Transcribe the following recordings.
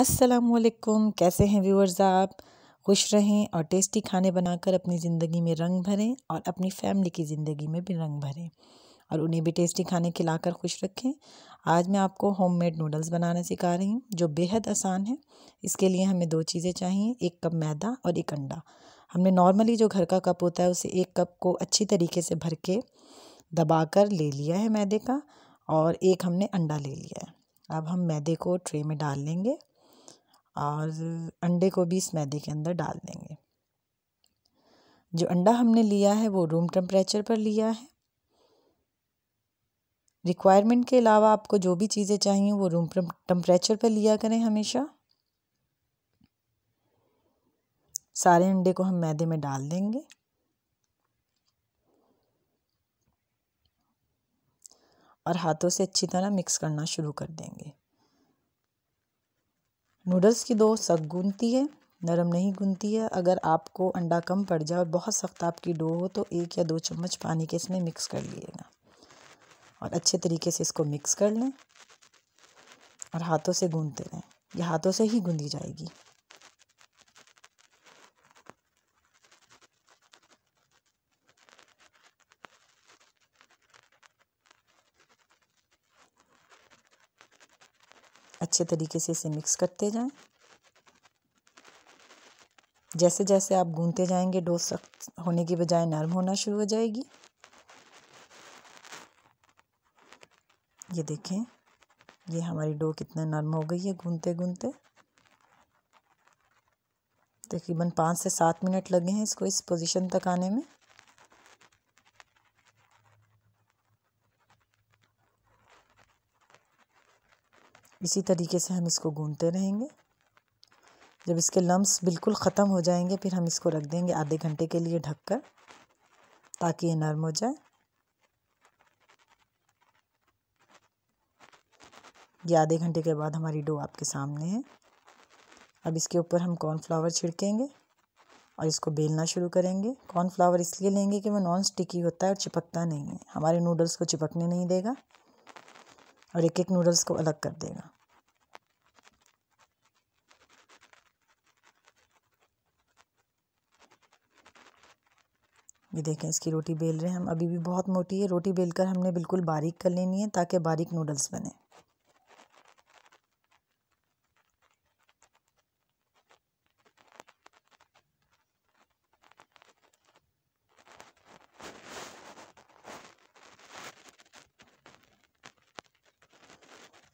असलकुम कैसे हैं व्यूअर्स आप खुश रहें और टेस्टी खाने बनाकर अपनी ज़िंदगी में रंग भरें और अपनी फैमिली की ज़िंदगी में भी रंग भरें और उन्हें भी टेस्टी खाने खिलाकर खुश रखें आज मैं आपको होममेड नूडल्स बनाना सिखा रही हूँ जो बेहद आसान है इसके लिए हमें दो चीज़ें चाहिए एक कप मैदा और एक अंडा हमने नॉर्मली जो घर का कप होता है उसे एक कप को अच्छी तरीके से भर के दबा कर ले लिया है मैदे का और एक हमने अंडा ले लिया है अब हम मैदे को ट्रे में डाल लेंगे और अंडे को भी इस मैदे के अंदर डाल देंगे जो अंडा हमने लिया है वो रूम टेम्परेचर पर लिया है रिक्वायरमेंट के अलावा आपको जो भी चीज़ें चाहिए वो रूम टेम्परेचर पर लिया करें हमेशा सारे अंडे को हम मैदे में डाल देंगे और हाथों से अच्छी तरह मिक्स करना शुरू कर देंगे नूडल्स की दो सख्त गूंथती है नरम नहीं गूनती है अगर आपको अंडा कम पड़ जाए और बहुत सख्त आपकी डो हो तो एक या दो चम्मच पानी के इसमें मिक्स कर लीजिएगा और अच्छे तरीके से इसको मिक्स कर लें और हाथों से गूंदते रहें यह हाथों से ही गूंदी जाएगी अच्छे तरीके से इसे मिक्स करते जाएं जैसे जैसे आप गूंदते जाएंगे डो सख्त होने की बजाय नरम होना शुरू हो जाएगी ये देखें ये हमारी डो कितना नरम हो गई है गूंदते गूंदते तकरीबन पाँच से सात मिनट लगे हैं इसको इस पोजीशन तक आने में इसी तरीके से हम इसको गूंदते रहेंगे जब इसके लम्स बिल्कुल ख़त्म हो जाएंगे फिर हम इसको रख देंगे आधे घंटे के लिए ढककर ताकि ये नरम हो जाए ये आधे घंटे के बाद हमारी डो आपके सामने है अब इसके ऊपर हम कॉर्नफ्लावर छिड़केंगे और इसको बेलना शुरू करेंगे कॉर्नफ्लावर इसलिए लेंगे कि वो नॉन स्टिकी होता है और चिपकता नहीं है हमारे नूडल्स को चिपकने नहीं देगा और एक एक नूडल्स को अलग कर देना ये देखें इसकी रोटी बेल रहे हैं हम अभी भी बहुत मोटी है रोटी बेलकर हमने बिल्कुल बारीक कर लेनी है ताकि बारीक नूडल्स बने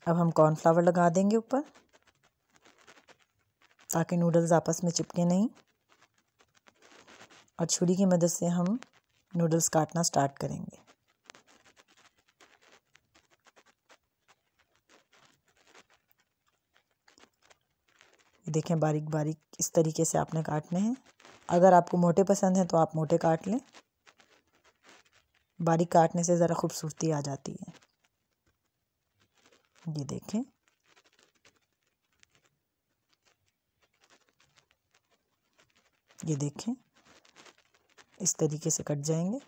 अब हम कॉर्नफ्लावर लगा देंगे ऊपर ताकि नूडल्स आपस में चिपके नहीं और छुरी की मदद से हम नूडल्स काटना स्टार्ट करेंगे देखें बारीक बारीक इस तरीके से आपने काटने हैं अगर आपको मोटे पसंद हैं तो आप मोटे काट लें बारीक काटने से ज़रा खूबसूरती आ जाती है ये देखें ये देखें इस तरीके से कट जाएंगे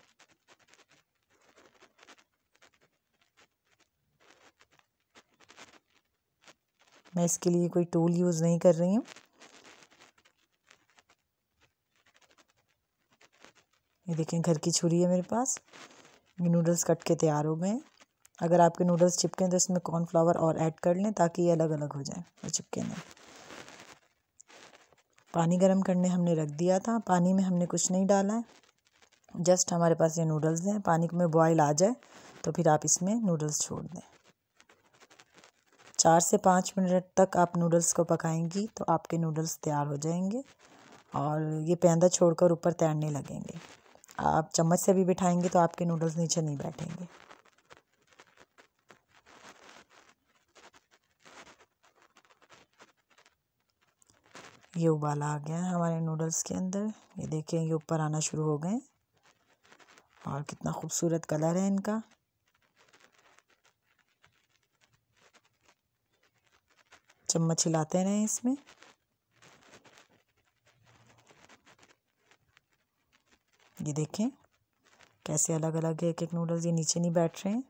मैं इसके लिए कोई टूल यूज़ नहीं कर रही हूँ ये देखें घर की छुरी है मेरे पास ये नूडल्स कट के तैयार हो गए हैं अगर आपके नूडल्स हैं तो इसमें कॉर्नफ्लावर और ऐड कर लें ताकि ये अलग अलग हो जाए और चिपके नहीं पानी गर्म करने हमने रख दिया था पानी में हमने कुछ नहीं डाला है जस्ट हमारे पास ये नूडल्स हैं पानी में बॉयल आ जाए तो फिर आप इसमें नूडल्स छोड़ दें चार से पाँच मिनट तक आप नूडल्स को पकाएंगी तो आपके नूडल्स तैयार हो जाएंगे और ये पैंदा छोड़कर ऊपर तैरने लगेंगे आप चम्मच से भी बिठाएंगे तो आपके नूडल्स नीचे नहीं बैठेंगे ये उबाला आ गया है हमारे नूडल्स के अंदर ये देखें ये ऊपर आना शुरू हो गए और कितना खूबसूरत कलर है इनका चम्मच हिलाते रहें इसमें ये देखें कैसे अलग अलग एक एक नूडल्स ये नीचे नहीं बैठ रहे हैं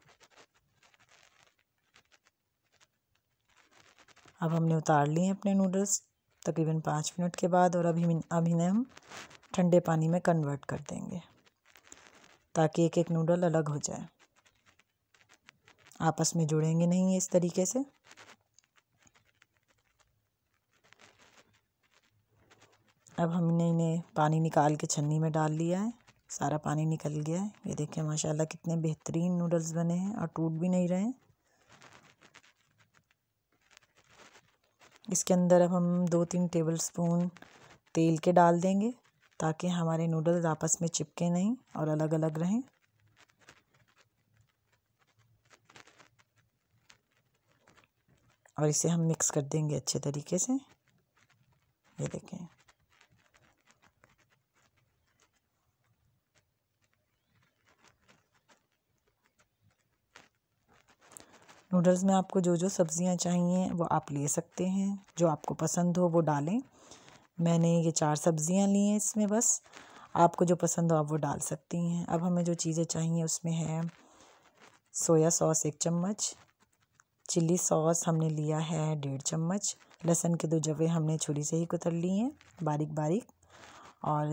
अब हमने उतार लिए हैं अपने नूडल्स तकरीबन पाँच मिनट के बाद और अभी अभी इन्हें हम ठंडे पानी में कन्वर्ट कर देंगे ताकि एक एक नूडल अलग हो जाए आपस में जुड़ेंगे नहीं इस तरीके से अब हमने इन्हें पानी निकाल के छन्नी में डाल लिया है सारा पानी निकल गया है ये देखिए माशाल्लाह कितने बेहतरीन नूडल्स बने हैं और टूट भी नहीं रहे हैं इसके अंदर अब हम दो तीन टेबल स्पून तेल के डाल देंगे ताकि हमारे नूडल्स आपस में चिपके नहीं और अलग अलग रहें और इसे हम मिक्स कर देंगे अच्छे तरीके से ये देखें नूडल्स में आपको जो जो सब्ज़ियाँ चाहिए वो आप ले सकते हैं जो आपको पसंद हो वो डालें मैंने ये चार सब्ज़ियाँ ली हैं इसमें बस आपको जो पसंद हो आप वो डाल सकती हैं अब हमें जो चीज़ें चाहिए उसमें है सोया सॉस एक चम्मच चिल्ली सॉस हमने लिया है डेढ़ चम्मच लहसुन के दो जवे हमने छुरी से ही कुतर लिए हैं बारीक बारीक और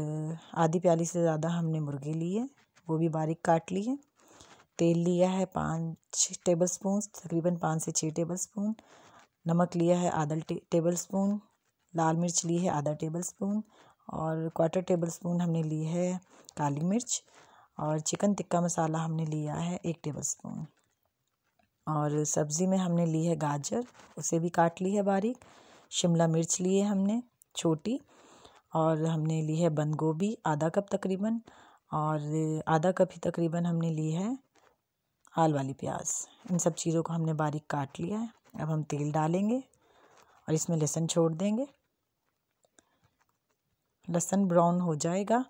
आधी प्याली से ज़्यादा हमने मुर्गे लिए वो भी बारीक काट लिए तेल लिया है पाँच टेबल स्पून तकरीबन पाँच से छः टेबल स्पून नमक लिया है आधा टे, टेबल स्पून लाल मिर्च ली है आधा टेबल स्पून और क्वार्टर टेबल स्पून हमने ली है काली मिर्च और चिकन टिक्का मसाला हमने लिया है एक टेबल स्पून और सब्ज़ी में हमने ली है गाजर उसे भी काट ली है बारीक शिमला मिर्च ली है हमने छोटी और हमने ली है बंद गोभी आधा कप तकरीबन और आधा कप ही तकरीबन हमने ली है हाल वाली प्याज इन सब चीज़ों को हमने बारीक काट लिया है अब हम तेल डालेंगे और इसमें लहसुन छोड़ देंगे लहसुन ब्राउन हो जाएगा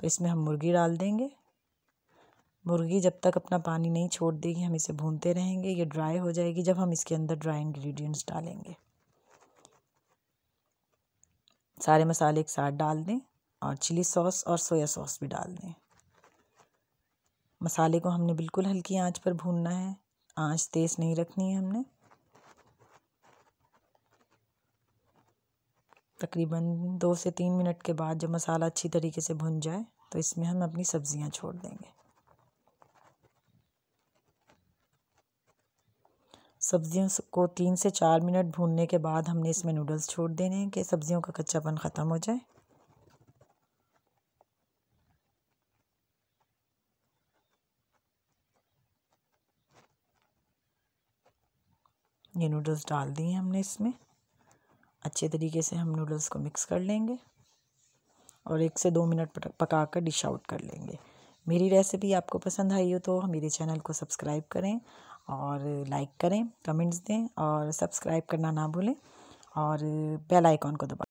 तो इसमें हम मुर्गी डाल देंगे मुर्गी जब तक अपना पानी नहीं छोड़ देगी हम इसे भूनते रहेंगे ये ड्राई हो जाएगी जब हम इसके अंदर ड्राई इंग्रेडिएंट्स डालेंगे सारे मसाले एक साथ डाल दें और चिली सॉस और सोया सॉस भी डाल दें मसाले को हमने बिल्कुल हल्की आंच पर भूनना है आंच तेज़ नहीं रखनी है हमने तकरीबन दो से तीन मिनट के बाद जब मसाला अच्छी तरीके से भुन जाए तो इसमें हम अपनी सब्ज़ियाँ छोड़ देंगे सब्जियों को तीन से चार मिनट भूनने के बाद हमने इसमें नूडल्स छोड़ देने हैं कि सब्जियों का कच्चापन ख़त्म हो जाए ये नूडल्स डाल दिए हमने इसमें अच्छे तरीके से हम नूडल्स को मिक्स कर लेंगे और एक से दो मिनट पका कर डिश आउट कर लेंगे मेरी रेसिपी आपको पसंद आई हो तो मेरे चैनल को सब्सक्राइब करें और लाइक करें कमेंट्स दें और सब्सक्राइब करना ना भूलें और बेल आइकॉन को दबा